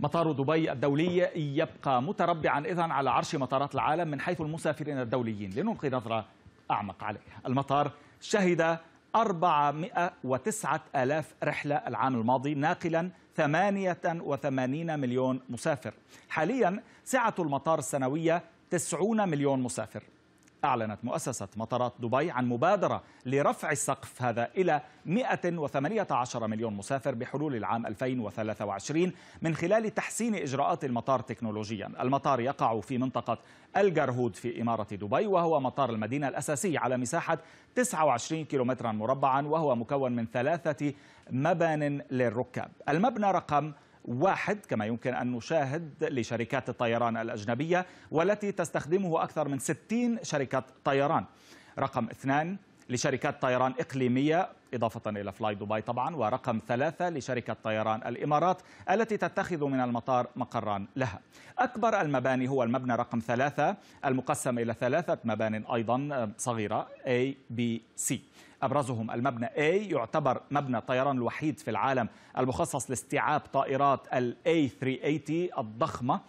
مطار دبي الدولي يبقى متربعا إذا على عرش مطارات العالم من حيث المسافرين الدوليين لنلقي نظرة أعمق عليه المطار شهد 409 ألاف رحلة العام الماضي ناقلا 88 مليون مسافر حاليا سعة المطار السنوية 90 مليون مسافر أعلنت مؤسسة مطارات دبي عن مبادرة لرفع السقف هذا إلى 118 مليون مسافر بحلول العام 2023 من خلال تحسين إجراءات المطار تكنولوجيا المطار يقع في منطقة الجرهود في إمارة دبي وهو مطار المدينة الأساسي على مساحة 29 كيلومترا مربعا وهو مكون من ثلاثة مبان للركاب المبنى رقم واحد كما يمكن أن نشاهد لشركات الطيران الأجنبية والتي تستخدمه أكثر من 60 شركة طيران رقم اثنان لشركات طيران إقليمية إضافة إلى فلاي دبي طبعا ورقم ثلاثة لشركة طيران الإمارات التي تتخذ من المطار مقرا لها أكبر المباني هو المبنى رقم ثلاثة المقسم إلى ثلاثة مبان أيضا آه، صغيرة A, B, C أبرزهم المبنى A يعتبر مبنى طيران الوحيد في العالم المخصص لاستيعاب طائرات الـ A380 الضخمة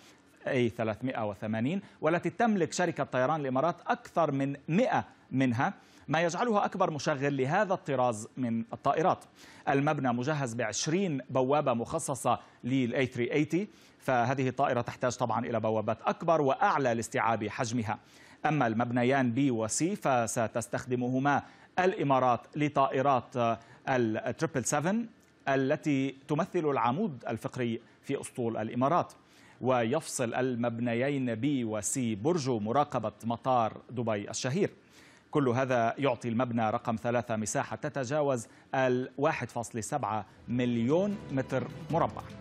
أي 380 والتي تملك شركة طيران الإمارات أكثر من 100 منها ما يجعلها أكبر مشغل لهذا الطراز من الطائرات المبنى مجهز ب 20 بوابة مخصصة للاي A380 فهذه الطائرة تحتاج طبعا إلى بوابات أكبر وأعلى لاستيعاب حجمها أما المبنيان بي وسي فستستخدمهما الإمارات لطائرات ال 7 التي تمثل العمود الفقري في أسطول الإمارات ويفصل المبنيين بي وسي برج مراقبة مطار دبي الشهير كل هذا يعطي المبنى رقم ثلاثة مساحة تتجاوز ال 1.7 مليون متر مربع